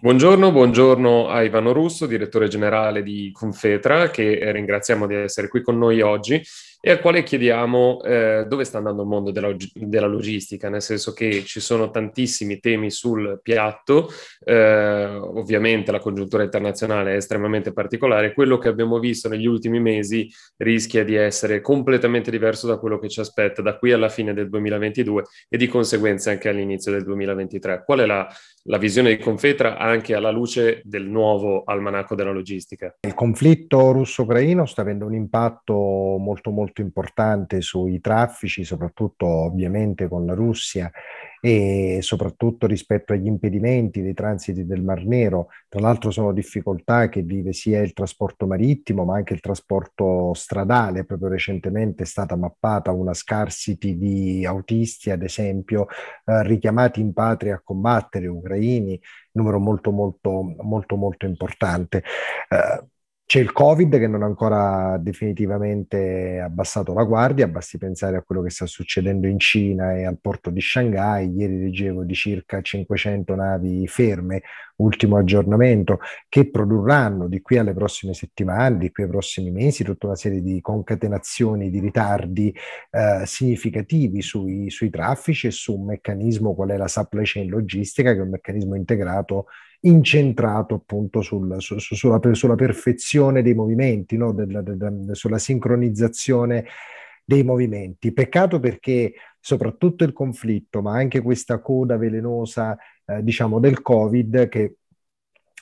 Buongiorno, buongiorno a Ivano Russo, direttore generale di Confetra, che eh, ringraziamo di essere qui con noi oggi e al quale chiediamo eh, dove sta andando il mondo della, della, logistica, nel senso che ci sono tantissimi temi sul piatto, eh, ovviamente la congiuntura internazionale è estremamente particolare, quello che abbiamo visto negli ultimi mesi rischia di essere completamente diverso da quello che ci aspetta da qui alla fine del 2022 e di conseguenza anche all'inizio del 2023. Qual è la, la visione di Confetra anche alla luce del nuovo almanacco della logistica? Il conflitto russo-ucraino sta avendo un impatto molto molto molto importante sui traffici, soprattutto ovviamente con la Russia e soprattutto rispetto agli impedimenti dei transiti del Mar Nero. Tra l'altro sono difficoltà che vive sia il trasporto marittimo ma anche il trasporto stradale. Proprio recentemente è stata mappata una scarsity di autisti, ad esempio, eh, richiamati in patria a combattere, ucraini, numero molto molto molto molto importante. Eh, c'è il Covid che non ha ancora definitivamente abbassato la guardia, basti pensare a quello che sta succedendo in Cina e al porto di Shanghai. Ieri leggevo di circa 500 navi ferme, ultimo aggiornamento, che produrranno di qui alle prossime settimane, di qui ai prossimi mesi, tutta una serie di concatenazioni di ritardi eh, significativi sui, sui traffici e su un meccanismo qual è la supply chain logistica, che è un meccanismo integrato incentrato appunto sul, su, sulla, sulla, perfezione dei movimenti, no? de, de, de, sulla sincronizzazione dei movimenti. Peccato perché soprattutto il conflitto, ma anche questa coda velenosa, eh, diciamo, del Covid che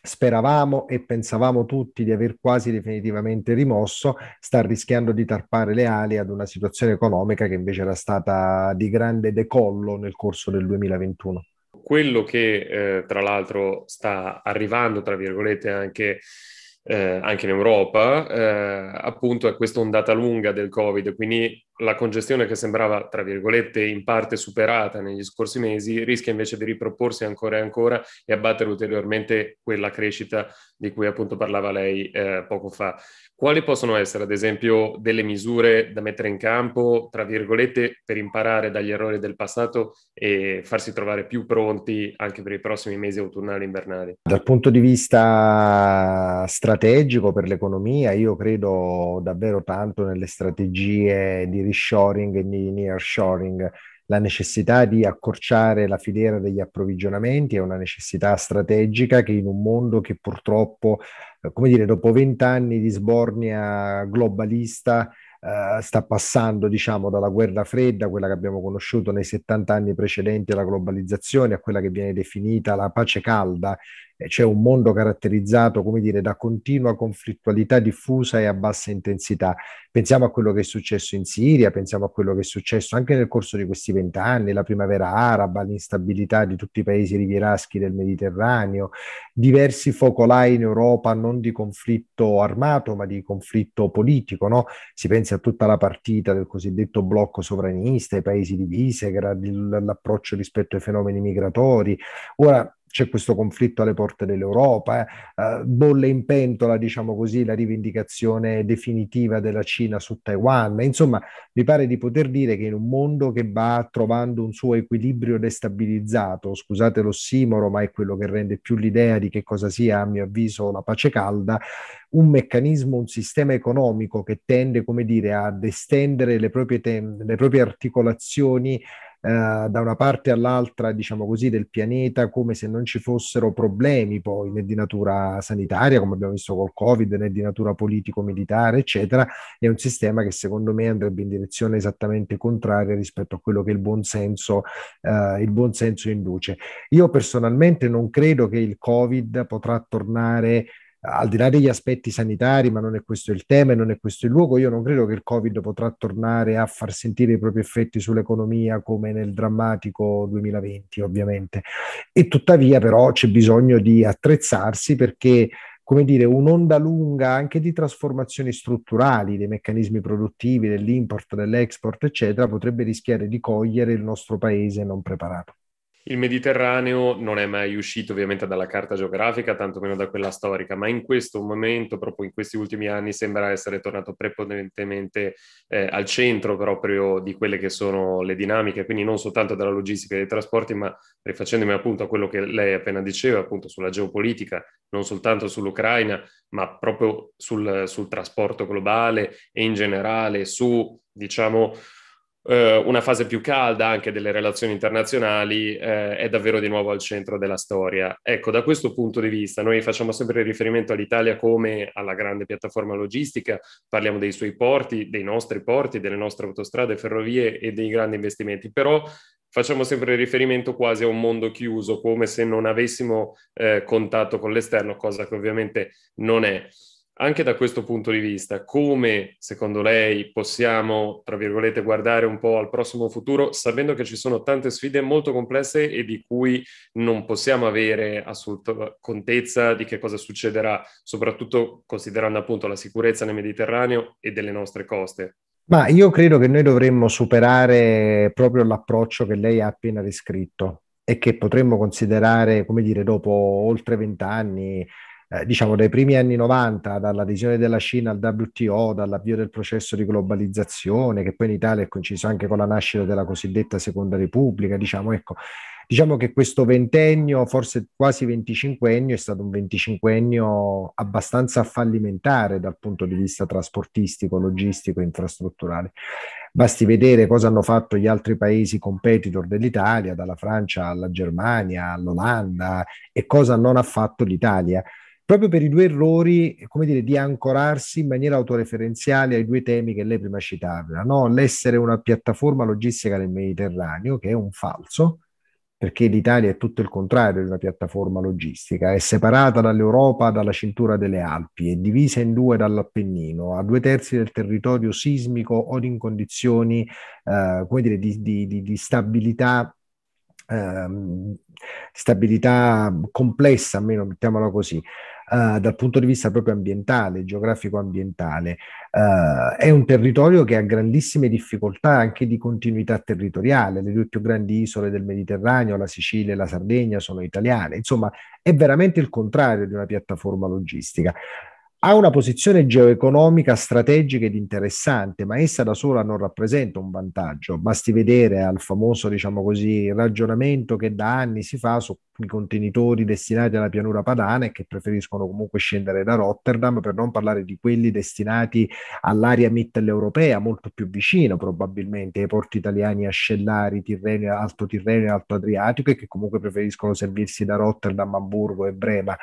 speravamo e pensavamo tutti di aver quasi definitivamente rimosso, sta rischiando di tarpare le ali ad una situazione economica che invece era stata di grande decollo nel corso del 2021 quello che eh, tra l'altro sta arrivando, tra virgolette, anche, eh, anche in Europa, eh, appunto è questa ondata lunga del Covid, quindi la congestione che sembrava, tra virgolette, in parte superata negli scorsi mesi, rischia invece di riproporsi ancora e ancora e abbattere ulteriormente quella crescita di cui appunto parlava lei eh, poco fa. Quali possono essere, ad esempio, delle misure da mettere in campo, tra virgolette, per imparare dagli errori del passato e farsi trovare più pronti anche per i prossimi mesi autunnali e invernali? Dal punto di vista strategico per l'economia, io credo davvero tanto nelle strategie di reshoring e di nearshoring. La necessità di accorciare la filiera degli approvvigionamenti è una necessità strategica che in un mondo che purtroppo, eh, come dire, dopo vent'anni di sbornia globalista, Uh, sta passando diciamo dalla guerra fredda, quella che abbiamo conosciuto nei 70 anni precedenti alla globalizzazione, a quella che viene definita la pace calda, c'è un mondo caratterizzato, come dire, da continua conflittualità diffusa e a bassa intensità. Pensiamo a quello che è successo in Siria, pensiamo a quello che è successo anche nel corso di questi vent'anni, la primavera araba, l'instabilità di tutti i paesi rivieraschi del Mediterraneo, diversi focolai in Europa non di conflitto armato, ma di conflitto politico, no? Si pensi a tutta la partita del cosiddetto blocco sovranista, i paesi di Visegrad, l'approccio rispetto ai fenomeni migratori. Ora, c'è questo conflitto alle porte dell'Europa, eh. eh, bolle in pentola, diciamo così, la rivendicazione definitiva della Cina su Taiwan. Insomma, mi pare di poter dire che in un mondo che va trovando un suo equilibrio destabilizzato, scusate l'ossimoro, ma è quello che rende più l'idea di che cosa sia, a mio avviso, la pace calda, un meccanismo, un sistema economico che tende, come dire, ad estendere le proprie, te- le proprie articolazioni eh, da una parte all'altra, diciamo così, del pianeta, come se non ci fossero problemi poi né di natura sanitaria, come abbiamo visto col Covid, né di natura politico-militare, eccetera, è un sistema che secondo me andrebbe in direzione esattamente contraria rispetto a quello che il buonsenso, eh, il buonsenso induce. Io personalmente non credo che il Covid potrà tornare al di là degli aspetti sanitari, ma non è questo il tema e non è questo il luogo, io non credo che il Covid potrà tornare a far sentire i propri effetti sull'economia come nel drammatico 2020, ovviamente. E tuttavia però c'è bisogno di attrezzarsi perché come dire, un'onda lunga anche di trasformazioni strutturali dei meccanismi produttivi, dell'import, dell'export, eccetera, potrebbe rischiare di cogliere il nostro paese non preparato. Il Mediterraneo non è mai uscito ovviamente dalla carta geografica, tantomeno da quella storica, ma in questo momento, proprio in questi ultimi anni, sembra essere tornato prepotentemente eh, al centro proprio di quelle che sono le dinamiche, quindi non soltanto della logistica e dei trasporti, ma rifacendomi appunto a quello che lei appena diceva, appunto sulla geopolitica, non soltanto sull'Ucraina, ma proprio sul, sul trasporto globale e in generale su, diciamo, eh, una fase più calda anche delle relazioni internazionali eh, è davvero di nuovo al centro della storia. Ecco, da questo punto di vista noi facciamo sempre riferimento all'Italia come alla grande piattaforma logistica, parliamo dei suoi porti, dei nostri porti, delle nostre autostrade, ferrovie e dei grandi investimenti, però facciamo sempre riferimento quasi a un mondo chiuso, come se non avessimo eh, contatto con l'esterno, cosa che ovviamente non è anche da questo punto di vista, come secondo lei possiamo, tra virgolette, guardare un po' al prossimo futuro, sapendo che ci sono tante sfide molto complesse e di cui non possiamo avere assoluta contezza di che cosa succederà, soprattutto considerando appunto la sicurezza nel Mediterraneo e delle nostre coste? Ma io credo che noi dovremmo superare proprio l'approccio che lei ha appena descritto e che potremmo considerare, come dire, dopo oltre vent'anni eh, diciamo dai primi anni 90, dall'adesione della Cina al WTO, dall'avvio del processo di globalizzazione, che poi in Italia è coinciso anche con la nascita della cosiddetta Seconda Repubblica, diciamo, ecco, diciamo che questo ventennio, forse quasi venticinquennio, è stato un venticinquennio abbastanza fallimentare dal punto di vista trasportistico, logistico e infrastrutturale. Basti vedere cosa hanno fatto gli altri paesi competitor dell'Italia, dalla Francia alla Germania, all'Olanda, e cosa non ha fatto l'Italia proprio per i due errori, come dire, di ancorarsi in maniera autoreferenziale ai due temi che lei prima citava, no? l'essere una piattaforma logistica nel Mediterraneo, che è un falso, perché l'Italia è tutto il contrario di una piattaforma logistica, è separata dall'Europa dalla cintura delle Alpi, è divisa in due dall'Appennino, ha due terzi del territorio sismico o in condizioni eh, come dire, di, di, di, di stabilità eh, stabilità complessa, almeno mettiamola così. Eh, dal punto di vista proprio ambientale, geografico-ambientale. Eh, è un territorio che ha grandissime difficoltà anche di continuità territoriale. Le due più grandi isole del Mediterraneo, la Sicilia e la Sardegna, sono italiane. Insomma, è veramente il contrario di una piattaforma logistica ha una posizione geoeconomica strategica ed interessante, ma essa da sola non rappresenta un vantaggio. Basti vedere al famoso, diciamo così, ragionamento che da anni si fa sui contenitori destinati alla pianura padana e che preferiscono comunque scendere da Rotterdam, per non parlare di quelli destinati all'area mitteleuropea, molto più vicino probabilmente ai porti italiani ascellari, Tirreno, Alto Tirreno e Alto Adriatico, e che comunque preferiscono servirsi da Rotterdam, Hamburgo e Brema.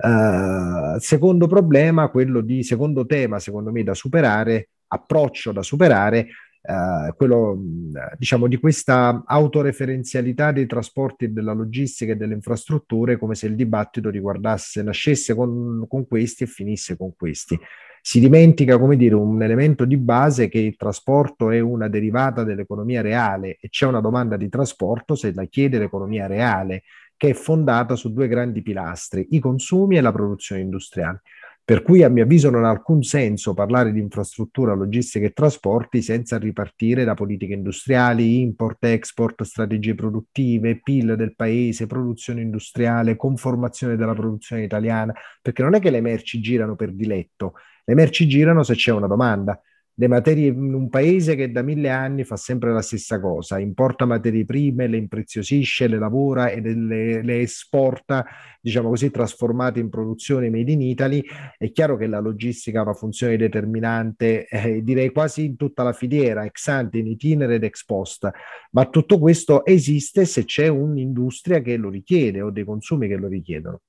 Eh, secondo problema, quello di secondo tema, secondo me, da superare, approccio da superare, Uh, quello mm, diciamo di questa autoreferenzialità dei trasporti, e della logistica e delle infrastrutture, come se il dibattito riguardasse, nascesse con, con questi e finisse con questi. Si dimentica, come dire, un elemento di base che il trasporto è una derivata dell'economia reale e c'è una domanda di trasporto se la chiede l'economia reale che è fondata su due grandi pilastri, i consumi e la produzione industriale. Per cui a mio avviso non ha alcun senso parlare di infrastruttura, logistica e trasporti senza ripartire da politiche industriali, import, export, strategie produttive, PIL del paese, produzione industriale, conformazione della produzione italiana, perché non è che le merci girano per diletto, le merci girano se c'è una domanda le materie in mm, un paese che da mille anni fa sempre la stessa cosa, importa materie prime, le impreziosisce, le lavora e le, le esporta, diciamo così, trasformate in produzione made in Italy, è chiaro che la logistica ha una funzione determinante, eh, direi quasi in tutta la filiera, ex ante, in itinere ed ex post, ma tutto questo esiste se c'è un'industria che lo richiede o dei consumi che lo richiedono.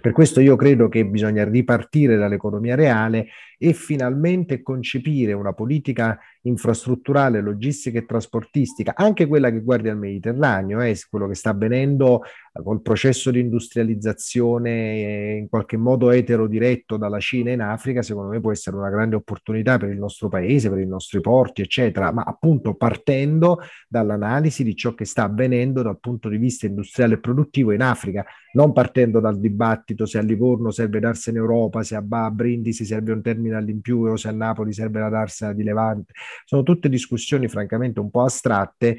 Per questo io credo che bisogna ripartire dall'economia reale e finalmente concepire una politica infrastrutturale, logistica e trasportistica, anche quella che guarda al Mediterraneo, eh, quello che sta avvenendo eh, col processo di industrializzazione eh, in qualche modo etero diretto dalla Cina in Africa, secondo me può essere una grande opportunità per il nostro paese, per i nostri porti, eccetera, ma appunto partendo dall'analisi di ciò che sta avvenendo dal punto di vista industriale e produttivo in Africa, non partendo dal dibattito se a Livorno serve darsi in Europa, se a Brindisi serve un terminal in più o se a Napoli serve la darsa di Levante. Sono tutte discussioni francamente un po' astratte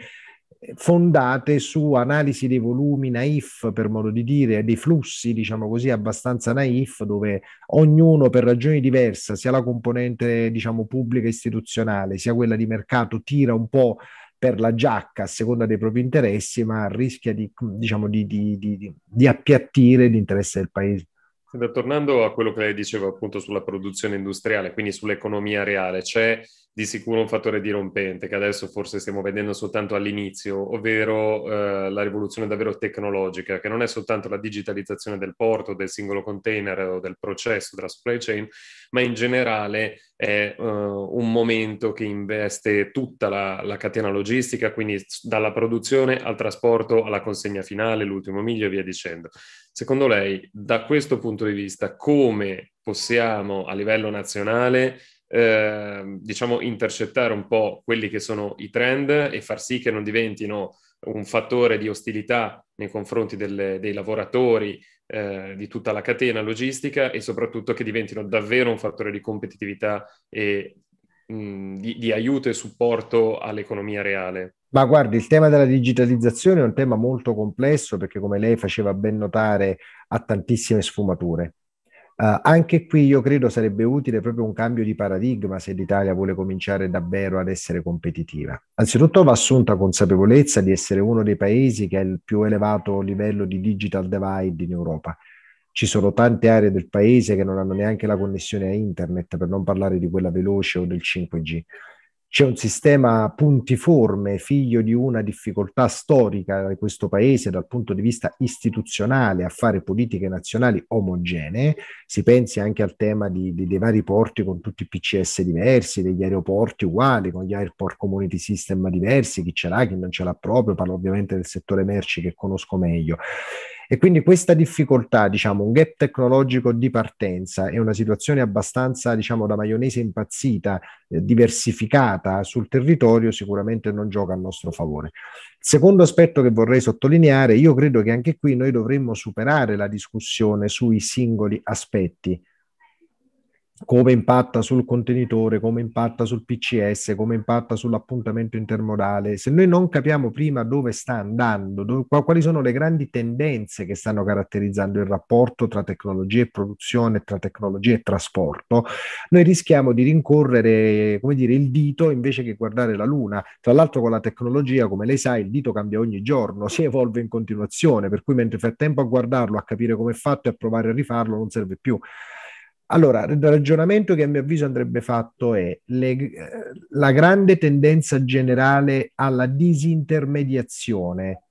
fondate su analisi dei volumi naif, per modo di dire, dei flussi, diciamo così, abbastanza naif, dove ognuno per ragioni diverse, sia la componente, diciamo, pubblica istituzionale, sia quella di mercato, tira un po' per la giacca a seconda dei propri interessi, ma rischia di, diciamo, di, di, di appiattire l'interesse del paese. Tornando a quello che lei diceva appunto sulla produzione industriale, quindi sull'economia reale, c'è di sicuro un fattore dirompente che adesso forse stiamo vedendo soltanto all'inizio, ovvero eh, la rivoluzione davvero tecnologica, che non è soltanto la digitalizzazione del porto, del singolo container o del processo della supply chain, ma in generale è eh, un momento che investe tutta la, la, catena logistica, quindi dalla produzione al trasporto alla consegna finale, l'ultimo miglio e via dicendo. Secondo lei, da questo punto di vista, come possiamo a livello nazionale Ehm, diciamo, intercettare un po' quelli che sono i trend e far sì che non diventino un fattore di ostilità nei confronti delle, dei lavoratori, eh, di tutta la catena logistica e soprattutto che diventino davvero un fattore di competitività e mh, di, di aiuto e supporto all'economia reale. Ma guardi, il tema della digitalizzazione è un tema molto complesso perché, come lei faceva ben notare, ha tantissime sfumature. Uh, anche qui io credo sarebbe utile proprio un cambio di paradigma se l'Italia vuole cominciare davvero ad essere competitiva. Anzitutto va assunta consapevolezza di essere uno dei paesi che ha il più elevato livello di digital divide in Europa. Ci sono tante aree del paese che non hanno neanche la connessione a internet, per non parlare di quella veloce o del 5G c'è un sistema puntiforme, figlio di una difficoltà storica di questo paese dal punto di vista istituzionale a fare politiche nazionali omogenee, si pensi anche al tema di, di, dei vari porti con tutti i PCS diversi, degli aeroporti uguali, con gli airport community system diversi, chi ce l'ha, chi non ce l'ha proprio, parlo ovviamente del settore merci che conosco meglio. E quindi questa difficoltà, diciamo, un gap tecnologico di partenza e una situazione abbastanza, diciamo, da maionese impazzita, eh, diversificata sul territorio, sicuramente non gioca a nostro favore. Secondo aspetto che vorrei sottolineare, io credo che anche qui noi dovremmo superare la discussione sui singoli aspetti come impatta sul contenitore, come impatta sul PCS, come impatta sull'appuntamento intermodale. Se noi non capiamo prima dove sta andando, dove, quali sono le grandi tendenze che stanno caratterizzando il rapporto tra tecnologia e produzione, tra tecnologia e trasporto, noi rischiamo di rincorrere, come dire, il dito invece che guardare la luna. Tra l'altro con la tecnologia, come lei sa, il dito cambia ogni giorno, si evolve in continuazione, per cui mentre fai tempo a guardarlo, a capire come è fatto e a provare a rifarlo, non serve più. Allora, il ragionamento che a mio avviso andrebbe fatto è le, eh, la grande tendenza generale alla disintermediazione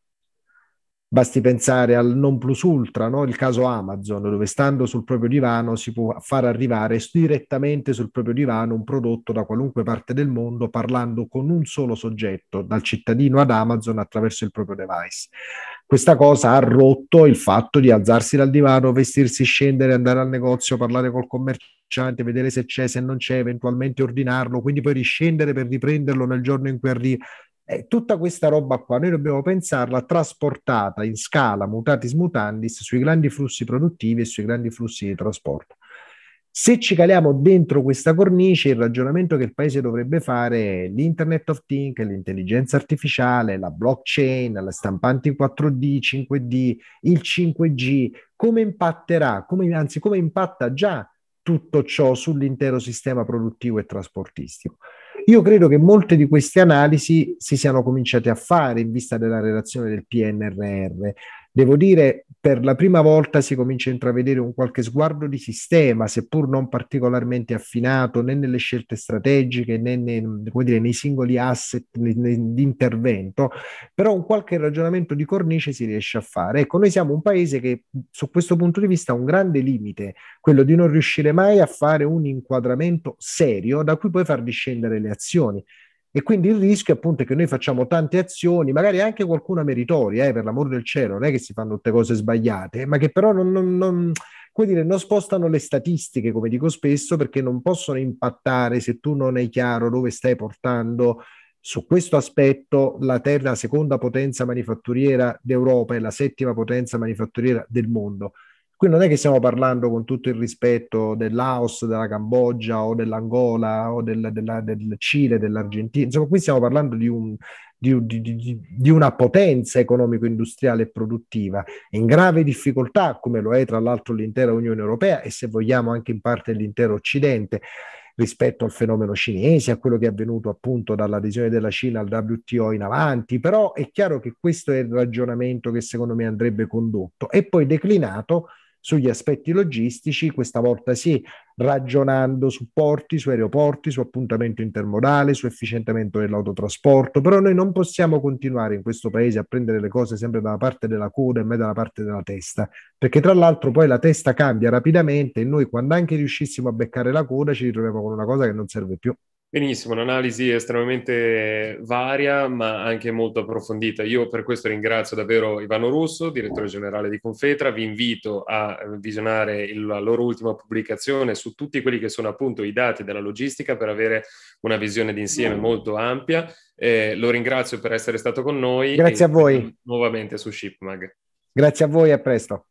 Basti pensare al non plus ultra, no? il caso Amazon, dove stando sul proprio divano si può far arrivare direttamente sul proprio divano un prodotto da qualunque parte del mondo parlando con un solo soggetto, dal cittadino ad Amazon attraverso il proprio device. Questa cosa ha rotto il fatto di alzarsi dal divano, vestirsi, scendere, andare al negozio, parlare col commerciante, vedere se c'è, se non c'è, eventualmente ordinarlo, quindi poi riscendere per riprenderlo nel giorno in cui arriva. Eh, tutta questa roba qua noi dobbiamo pensarla trasportata in scala mutatis mutandis sui grandi flussi produttivi e sui grandi flussi di trasporto. Se ci caliamo dentro questa cornice, il ragionamento che il paese dovrebbe fare è l'Internet of Things, l'intelligenza artificiale, la blockchain, le stampanti 4D, 5D, il 5G, come impatterà, come, anzi come impatta già tutto ciò sull'intero sistema produttivo e trasportistico. Io credo che molte di queste analisi si siano cominciate a fare in vista della relazione del PNRR. Devo dire, per la prima volta si comincia a intravedere un qualche sguardo di sistema, seppur non particolarmente affinato né nelle scelte strategiche né nei, dire, nei singoli asset di intervento, però un qualche ragionamento di cornice si riesce a fare. Ecco, noi siamo un paese che su questo punto di vista ha un grande limite, quello di non riuscire mai a fare un inquadramento serio da cui poi far discendere le azioni. E quindi il rischio appunto è che noi facciamo tante azioni, magari anche qualcuna meritoria, eh, per l'amor del cielo, non è che si fanno tutte cose sbagliate, ma che però non, non, non come dire, non spostano le statistiche, come dico spesso, perché non possono impattare se tu non hai chiaro dove stai portando. Su questo aspetto la terra, la seconda potenza manifatturiera d'Europa e la settima potenza manifatturiera del mondo. Qui non è che stiamo parlando con tutto il rispetto del Laos, della Cambogia o dell'Angola o del, della, del Cile, dell'Argentina. Insomma, qui stiamo parlando di, un, di, di, di una potenza economico-industriale e produttiva in grave difficoltà, come lo è tra l'altro l'intera Unione Europea e se vogliamo anche in parte l'intero Occidente rispetto al fenomeno cinese, a quello che è avvenuto appunto dall'adesione della Cina al WTO in avanti, però è chiaro che questo è il ragionamento che secondo me andrebbe condotto e poi declinato sugli aspetti logistici, questa volta sì, ragionando su porti, su aeroporti, su appuntamento intermodale, su efficientamento dell'autotrasporto, però noi non possiamo continuare in questo paese a prendere le cose sempre dalla parte della coda e mai dalla parte della testa, perché tra l'altro poi la testa cambia rapidamente e noi quando anche riuscissimo a beccare la coda ci ritroviamo con una cosa che non serve più. Benissimo, un'analisi estremamente varia ma anche molto approfondita. Io per questo ringrazio davvero Ivano Russo, direttore generale di Confetra. Vi invito a eh, visionare la loro ultima pubblicazione su tutti quelli che sono appunto i dati della logistica per avere una visione d'insieme molto ampia. Eh, lo ringrazio per essere stato con noi. Grazie a voi. Nuovamente su Shipmag. Grazie a voi a presto.